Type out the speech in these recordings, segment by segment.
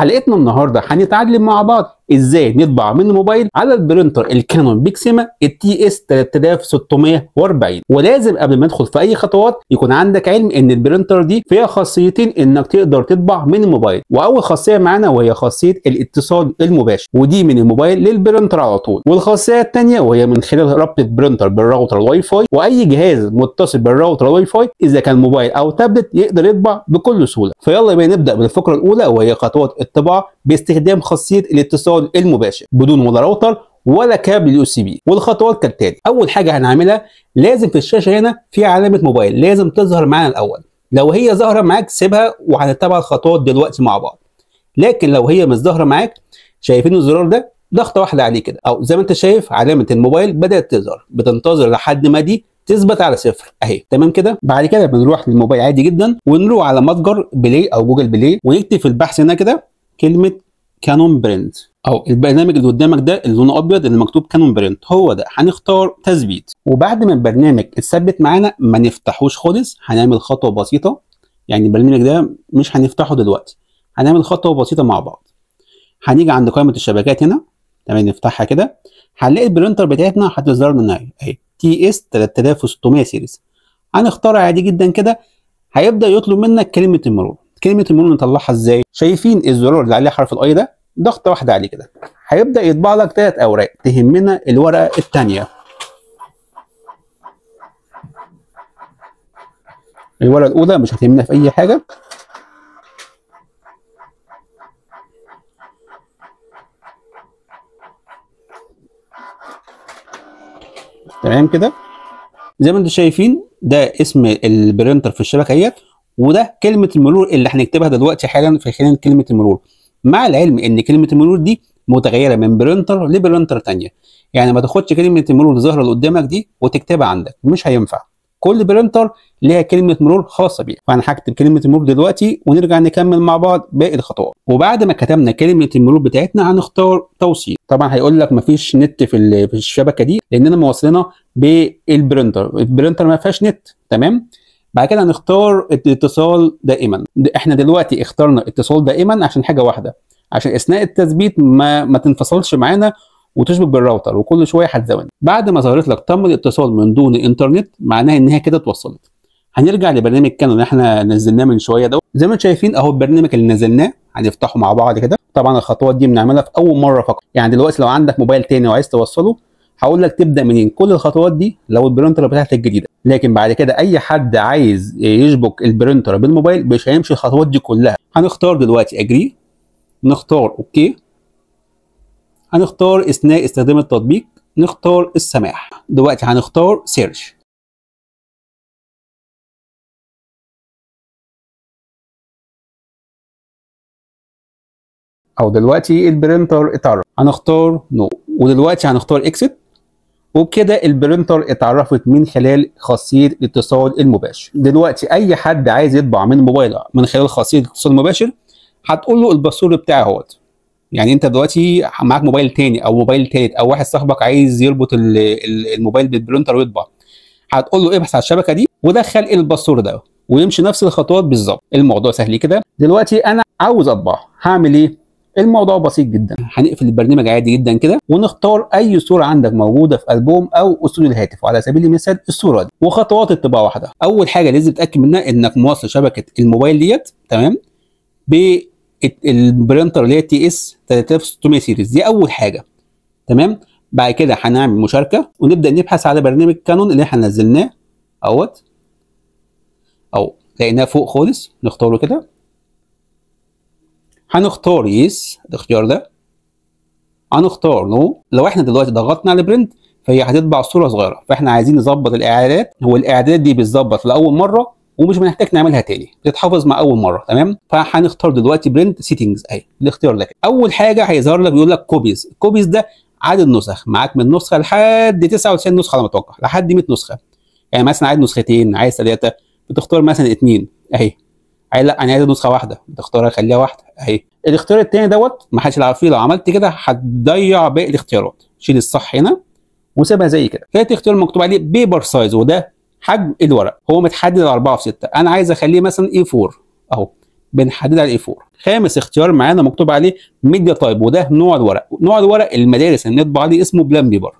حلقتنا النهارده هنتعلم مع بعض ازاي نطبع من الموبايل على البرينتر الكانون بيكسيما التي اس 3640 ولازم قبل ما ندخل في اي خطوات يكون عندك علم ان البرينتر دي فيها خاصيتين انك تقدر تطبع من الموبايل واول خاصيه معانا وهي خاصيه الاتصال المباشر ودي من الموبايل للبرينتر على طول والخاصيه الثانيه وهي من خلال ربط البرنتر بالراوتر الواي فاي واي جهاز متصل بالراوتر الواي فاي اذا كان موبايل او تابلت يقدر يطبع بكل سهوله فيلا بينا نبدا بالفقره الاولى وهي خطوات الطباعه باستخدام خاصيه الاتصال الاتصال المباشر بدون ولا راوتر ولا كابل يو سي بي والخطوات كالتالي اول حاجه هنعملها لازم في الشاشه هنا في علامه موبايل لازم تظهر معانا الاول لو هي ظاهره معاك سيبها وهنتبع الخطوات دلوقتي مع بعض لكن لو هي مش ظاهره معاك شايفين الزرار ده ضغطه واحده عليه كده او زي ما انت شايف علامه الموبايل بدات تظهر بتنتظر لحد ما دي تثبت على صفر اهي تمام كده بعد كده بنروح للموبايل عادي جدا ونروح على متجر بلاي او جوجل بلاي ونكتب في البحث هنا كده كلمه كانون برنت او البرنامج اللي قدامك ده اللي لونه ابيض اللي مكتوب كانون برنت هو ده هنختار تثبيت وبعد ما البرنامج اتثبت معانا ما نفتحوش خالص هنعمل خطوه بسيطه يعني البرنامج ده مش هنفتحه دلوقتي هنعمل خطوه بسيطه مع بعض هنيجي عند قائمه الشبكات هنا تمام نفتحها كده هنلاقي البرنتر بتاعتنا هتظهر لنا اهي تي اس 3600 سيريز هنختار عادي جدا كده هيبدا يطلب منك كلمه المرور كلمه المول نطلعها ازاي شايفين الزرار اللي عليه حرف الاي ده ضغطه واحده عليه كده هيبدا يطبع لك ثلاث اوراق تهمنا الورقه الثانيه الورقه الاولى مش هتهمنا في اي حاجه تمام كده زي ما انتم شايفين ده اسم البرينتر في الشبكه اهيت وده كلمه المرور اللي هنكتبها دلوقتي حالا في خلال كلمه المرور مع العلم ان كلمه المرور دي متغيره من برنتر لبرنتر ثانيه يعني ما تاخدش كلمه المرور الظاهره اللي قدامك دي وتكتبها عندك مش هينفع كل برنتر ليها كلمه مرور خاصه بيها فانا هكتب كلمه المرور دلوقتي ونرجع نكمل مع بعض باقي الخطوات وبعد ما كتبنا كلمه المرور بتاعتنا هنختار توصيل طبعا هيقول لك مفيش نت في الشبكه دي لاننا موصلنا بالبرنتر البرنتر ما فيهاش نت تمام بعد كده هنختار الاتصال دائما احنا دلوقتي اخترنا اتصال دائما عشان حاجه واحده عشان اثناء التثبيت ما ما تنفصلش معانا وتشبك بالراوتر وكل شويه هتزود بعد ما ظهرت لك تم الاتصال من دون انترنت معناها ان هي كده اتوصلت هنرجع لبرنامج كانون اللي احنا نزلناه من شويه دوت زي ما انتم شايفين اهو البرنامج اللي نزلناه هنفتحه مع بعض كده طبعا الخطوات دي بنعملها في اول مره فقط يعني دلوقتي لو عندك موبايل تاني وعايز توصله هقول لك تبدا منين كل الخطوات دي لو البرينتر بتاعتك الجديده لكن بعد كده اي حد عايز يشبك البرينتر بالموبايل مش هيمشي الخطوات دي كلها هنختار دلوقتي اجري نختار اوكي هنختار اثناء استخدام التطبيق نختار السماح دلوقتي هنختار سيرش او دلوقتي البرينتر اتعرف هنختار نو no. ودلوقتي هنختار اكسيت وبكده البرنتر اتعرفت من خلال خاصيه الاتصال المباشر دلوقتي اي حد عايز يطبع من موبايله من خلال خاصيه الاتصال المباشر هتقول له الباسورد بتاعي اهوت يعني انت دلوقتي معاك موبايل تاني او موبايل تالت او واحد صاحبك عايز يربط الموبايل بالبرنتر ويطبع هتقول له ابحث على الشبكه دي ودخل الباسورد ده ويمشي نفس الخطوات بالظبط الموضوع سهل كده دلوقتي انا عاوز اطبع هعمل ايه الموضوع بسيط جدا هنقفل البرنامج عادي جدا كده ونختار اي صوره عندك موجوده في البوم او اسطول الهاتف وعلى سبيل المثال الصوره دي وخطوات الطباعه واحده اول حاجه لازم تتاكد منها انك موصل شبكه الموبايل ديت تمام بالبرنتر اللي هي تي اس 3600 سيريز دي اول حاجه تمام بعد كده هنعمل مشاركه ونبدا نبحث على برنامج كانون اللي احنا نزلناه اهوت اهو لقيناه فوق خالص نختاره كده هنختار يس الاختيار ده هنختار نو لو احنا دلوقتي ضغطنا على برنت فهي هتطبع صوره صغيره فاحنا عايزين نظبط الاعدادات هو الاعدادات دي بتظبط لاول مره ومش بنحتاج نعملها تاني بتتحافظ مع اول مره تمام فهنختار دلوقتي برنت سيتنجز اهي الاختيار ده اول حاجه هيظهر لك بيقول لك كوبيز الكوبيز ده عدد نسخ معاك من نسخه لحد 99 نسخه على ما اتوقع لحد 100 نسخه يعني مثلا عايز نسختين عايز ثلاثه بتختار مثلا اثنين اهي هي لا انا عايز ادوسها واحده تختار اخليها واحده اهي الاختيار الثاني دوت ما حدش يلعب فيه لو عملت كده هتضيع باقي الاختيارات شيل الصح هنا وسيبها زي كده ثالث اختيار مكتوب عليه بيبر سايز وده حجم الورق هو متحدد على 4 في 6 انا عايز اخليه مثلا اي 4 اهو بنحدد على اي 4 خامس اختيار معانا مكتوب عليه ميديا تايب وده نوع الورق نوع الورق المدارس اللي بنطبع عليه اسمه بلان بيبر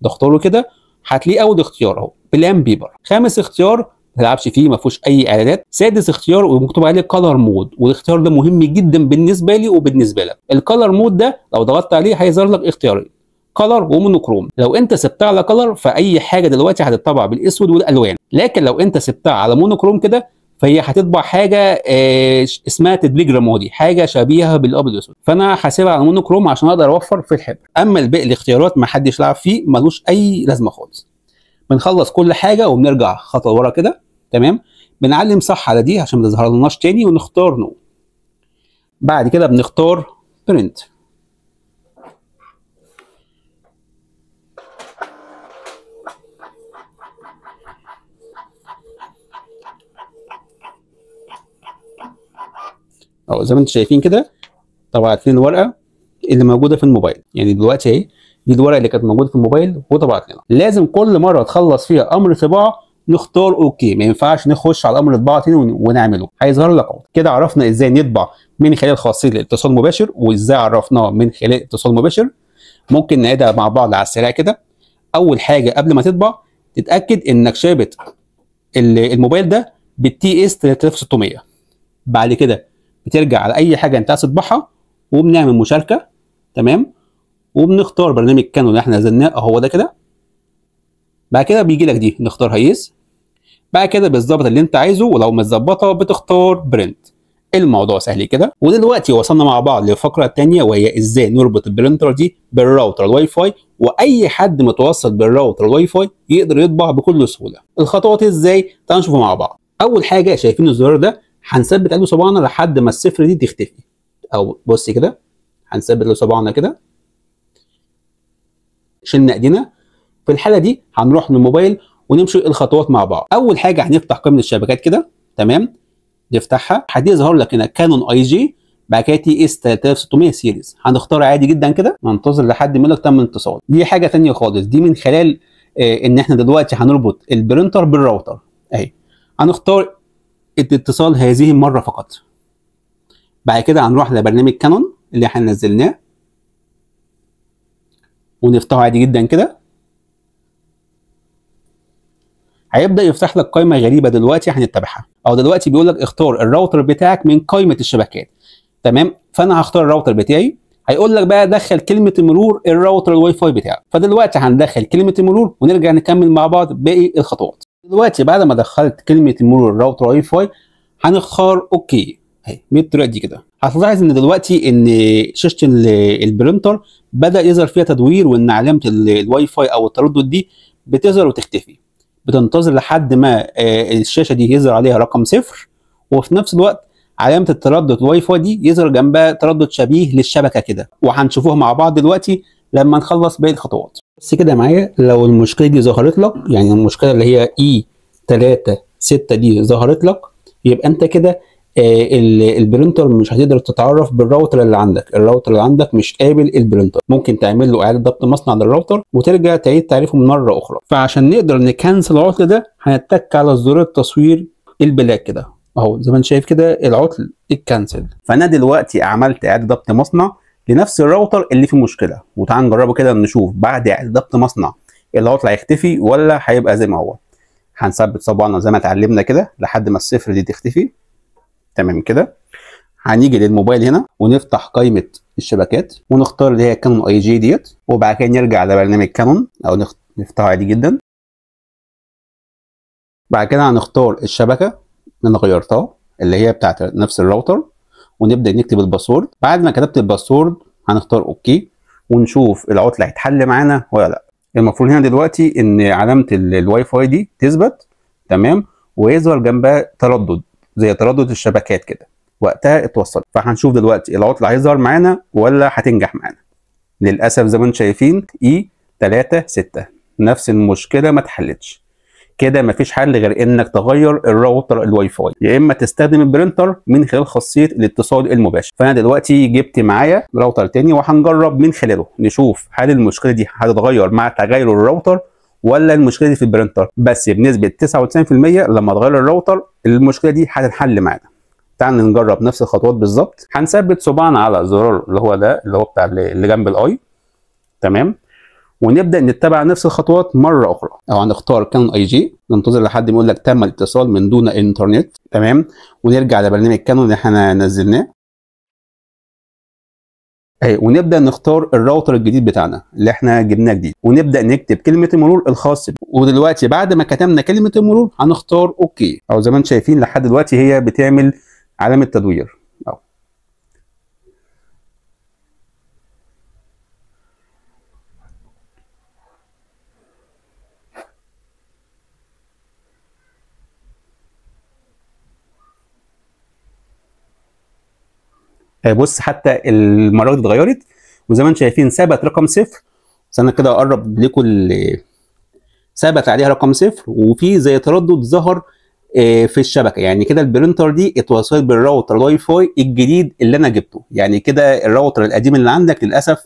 ده اختاره كده هتلاقيه اول اختيار اهو بلان بيبر خامس اختيار ما تلعبش فيه ما فيهوش اي اعدادات سادس اختيار ومكتوب عليه كلر مود والاختيار ده مهم جدا بالنسبه لي وبالنسبه لك الكلر مود ده لو ضغطت عليه هيظهر لك اختيارين كلر ومونوكروم لو انت سبتها على كلر فاي حاجه دلوقتي هتطبع بالاسود والالوان لكن لو انت سبتها على مونوكروم كده فهي هتطبع حاجه آه اسمها تدليج رمادي حاجه شبيهه بالابيض والاسود فانا هسيبها على مونوكروم عشان اقدر اوفر في الحبر اما الباقي الاختيارات ما حدش لعب فيه ملوش اي لازمه خالص بنخلص كل حاجه وبنرجع خطوه ورا كده تمام بنعلم صح على دي عشان ما تظهرلناش تاني ونختار نو بعد كده بنختار برنت اهو زي ما انتم شايفين كده طبعت لنا الورقه اللي موجوده في الموبايل يعني دلوقتي اهي دي الورقه اللي كانت موجوده في الموبايل وطبعت لنا لازم كل مره تخلص فيها امر طباعه نختار اوكي ما ينفعش نخش على امر الطباعه تاني ونعمله هيظهر لك كده عرفنا ازاي نطبع من خلال خاصيه الاتصال المباشر وازاي عرفناه من خلال الاتصال المباشر ممكن نعيدها مع بعض على السريع كده اول حاجه قبل ما تطبع تتاكد انك شابت الموبايل ده بالتي اس 3600 بعد كده بترجع على اي حاجه انت عايز تطبعها وبنعمل مشاركه تمام وبنختار برنامج كانون اللي احنا نزلناه اهو ده كده بعد كده بيجي لك دي نختارها يس بقى كده بتظبط اللي انت عايزه ولو متظبطه بتختار برنت الموضوع سهل كده ودلوقتي وصلنا مع بعض للفقره الثانيه وهي ازاي نربط البرنتر دي بالراوتر الواي فاي واي حد متوسط بالراوتر الواي فاي يقدر يطبع بكل سهوله الخطوات ازاي تعالوا نشوفه مع بعض اول حاجه شايفين الزرار ده هنثبت عليه صباعنا لحد ما الصفر دي تختفي او بص كده هنثبت له صباعنا كده شلنا ايدينا في الحاله دي هنروح للموبايل ونمشي الخطوات مع بعض اول حاجه هنفتح قائمه الشبكات كده تمام نفتحها هيظهر لك هنا كانون اي جي بعد كده تي اس 3600 سيريز هنختار عادي جدا كده ننتظر لحد ما لك تم الاتصال دي حاجه ثانيه خالص دي من خلال آه ان احنا دلوقتي هنربط البرينتر بالراوتر اهي هنختار الاتصال هذه المره فقط بعد كده هنروح لبرنامج كانون اللي احنا نزلناه ونفتحه عادي جدا كده هيبدا يفتح لك قائمه غريبه دلوقتي هنتبعها او دلوقتي بيقول لك اختار الراوتر بتاعك من قائمه الشبكات تمام فانا هختار الراوتر بتاعي هيقول لك بقى دخل كلمه المرور الراوتر الواي فاي بتاعك فدلوقتي هندخل كلمه المرور ونرجع نكمل مع بعض باقي الخطوات دلوقتي بعد ما دخلت كلمه المرور الراوتر الواي فاي هنختار اوكي اهي بالطريقه دي كده هتلاحظ ان دلوقتي ان شاشه البرينتر بدا يظهر فيها تدوير وان علامه الواي فاي او التردد دي بتظهر وتختفي بتنتظر لحد ما آه، الشاشه دي يظهر عليها رقم صفر وفي نفس الوقت علامه التردد الواي فاي دي يظهر جنبها تردد شبيه للشبكه كده وهنشوفوها مع بعض دلوقتي لما نخلص باقي الخطوات بس كده معايا لو المشكله دي ظهرت لك يعني المشكله اللي هي اي 3 6 دي ظهرت لك يبقى انت كده آه، البرينتر مش هتقدر تتعرف بالراوتر اللي عندك الراوتر اللي عندك مش قابل البرينتر ممكن تعمل له اعاده ضبط مصنع للراوتر وترجع تعيد تعريفه مره اخرى فعشان نقدر نكنسل العطل ده هنتك على زر التصوير البلاك كده اهو زي ما انت شايف كده العطل اتكنسل فانا دلوقتي عملت اعاده ضبط مصنع لنفس الراوتر اللي فيه مشكله وتعال نجربه كده نشوف بعد اعاده ضبط مصنع العطل هيختفي ولا هيبقى زي ما هو هنثبت صباعنا زي ما اتعلمنا كده لحد ما الصفر دي تختفي تمام كده هنيجي للموبايل هنا ونفتح قائمه الشبكات ونختار اللي هي كانون اي جي ديت وبعد كده نرجع لبرنامج كانون او نفتحه عادي جدا بعد كده هنختار الشبكه اللي انا غيرتها اللي هي بتاعت نفس الراوتر ونبدا نكتب الباسورد بعد ما كتبت الباسورد هنختار اوكي ونشوف العطله هيتحل معانا ولا لا المفروض هنا دلوقتي ان علامه الواي فاي دي تثبت تمام ويظهر جنبها تردد زي تردد الشبكات كده وقتها اتوصلت فهنشوف دلوقتي إيه العطل هيظهر معانا ولا هتنجح معانا للاسف زي ما انتم شايفين اي 3 6 نفس المشكله ما اتحلتش كده مفيش حل غير انك تغير الراوتر الواي فاي يا اما تستخدم البرنتر من خلال خاصيه الاتصال المباشر فانا دلوقتي جبت معايا راوتر تاني وهنجرب من خلاله نشوف هل المشكله دي هتتغير مع تغير الراوتر ولا المشكله دي في البرنتر بس بنسبه 99% لما تغير الراوتر المشكله دي هتتحل معانا تعال نجرب نفس الخطوات بالظبط هنثبت صباعنا على الزرار اللي هو ده اللي هو بتاع اللي جنب الاي تمام ونبدا نتبع نفس الخطوات مره اخرى او هنختار كانون اي جي ننتظر لحد ما يقول لك تم الاتصال من دون انترنت تمام ونرجع لبرنامج كانون اللي احنا نزلناه اهي ونبدا نختار الراوتر الجديد بتاعنا اللي احنا جبناه جديد ونبدا نكتب كلمه المرور الخاص ودلوقتي بعد ما كتبنا كلمه المرور هنختار اوكي او زي ما انتم شايفين لحد دلوقتي هي بتعمل علامه تدوير آه، بص حتى دي اتغيرت وزي ما انتم شايفين ثبت رقم صفر استنى كده اقرب لكم ثبت عليها رقم صفر وفي زي تردد ظهر آه، في الشبكه يعني كده البرينتر دي اتوصلت بالراوتر الواي فاي الجديد اللي انا جبته يعني كده الراوتر القديم اللي عندك للاسف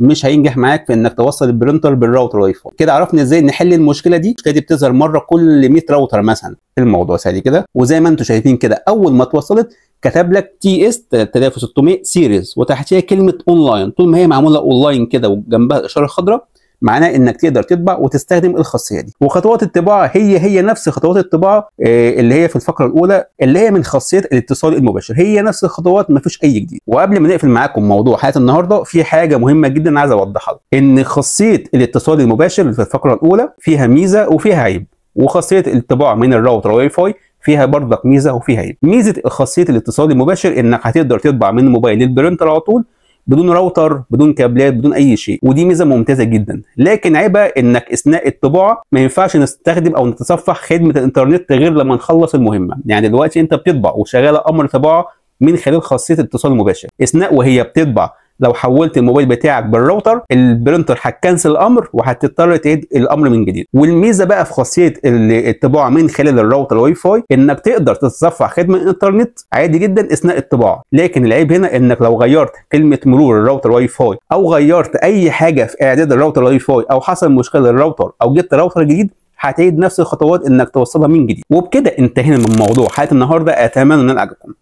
مش هينجح معاك في انك توصل البرينتر بالراوتر الواي فاي كده عرفنا ازاي نحل المشكله دي المشكله دي بتظهر مره كل 100 راوتر مثلا الموضوع سهل كده وزي ما انتم شايفين كده اول ما اتوصلت كتب لك تي اس 3600 سيريز وتحتها كلمه اونلاين طول ما هي معموله اونلاين كده وجنبها الاشاره الخضراء معناه انك تقدر تطبع وتستخدم الخاصيه دي وخطوات الطباعه هي هي نفس خطوات الطباعه آه، اللي هي في الفقره الاولى اللي هي من خاصيه الاتصال المباشر هي نفس الخطوات ما فيش اي جديد وقبل ما نقفل معاكم موضوع حياه النهارده في حاجه مهمه جدا عايز اوضحها ان خاصيه الاتصال المباشر في الفقره الاولى فيها ميزه وفيها عيب وخاصيه الطباعه من الراوتر واي فاي فيها برضك ميزه وفيها عيب ميزه خاصيه الاتصال المباشر انك هتقدر تطبع من الموبايل للبرنتر على طول بدون راوتر بدون كابلات بدون اي شيء ودي ميزه ممتازه جدا لكن عيبها انك اثناء الطباعه ما ينفعش نستخدم او نتصفح خدمه الانترنت غير لما نخلص المهمه يعني دلوقتي انت بتطبع وشغاله امر طباعه من خلال خاصيه الاتصال المباشر اثناء وهي بتطبع لو حولت الموبايل بتاعك بالراوتر البرنتر هتكنسل الامر وهتضطر تعيد الامر من جديد والميزه بقى في خاصيه الطباعه من خلال الراوتر الواي فاي انك تقدر تتصفح خدمه الانترنت عادي جدا اثناء الطباعه لكن العيب هنا انك لو غيرت كلمه مرور الراوتر الواي فاي او غيرت اي حاجه في اعداد الراوتر الواي فاي او حصل مشكله للراوتر او جبت راوتر جديد هتعيد نفس الخطوات انك توصلها من جديد وبكده انتهينا من موضوع حلقه النهارده اتمنى ان انا عجبكم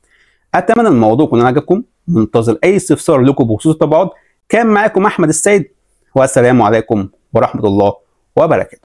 اتمنى الموضوع يكون عجبكم منتظر اي استفسار لكم بخصوص التباعد كان معاكم احمد السيد والسلام عليكم ورحمه الله وبركاته